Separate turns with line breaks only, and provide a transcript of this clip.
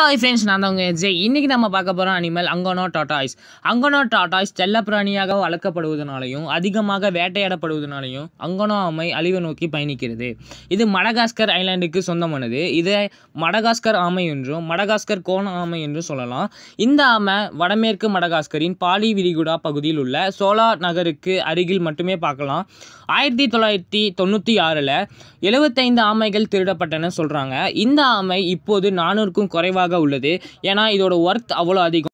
hi friends நான் தான் உங்கள் ஜெய் இன்றைக்கி நம்ம பார்க்க போகிறோம் animal Angono tortoise Angono tortoise செல்லப்பிராணியாக வளர்க்கப்படுவதனாலையும் அதிகமாக வேட்டையாடப்படுவதனாலையும் அங்கனோ ஆமை அழிவை நோக்கி பயணிக்கிறது இது மடகாஸ்கர் ஐலாண்டுக்கு சொந்தமானது இதை மடகாஸ்கர் ஆமை என்றும் மடகாஸ்கர் கோண ஆமை என்றும் சொல்லலாம் இந்த ஆமை வடமேற்கு மடகாஸ்கரின் பாலி விரிகுடா பகுதியில் உள்ள சோலா நகருக்கு அருகில் மட்டுமே பார்க்கலாம் ஆயிரத்தி தொள்ளாயிரத்தி தொண்ணூற்றி ஆறில் எழுபத்தைந்து ஆமைகள் திருடப்பட்டன சொல்கிறாங்க இந்த ஆமை இப்போது நானூறுக்கும் குறைவாக உள்ளது ஏன்னா இதோட ஒர்த் அவ்வளோ அதிகம்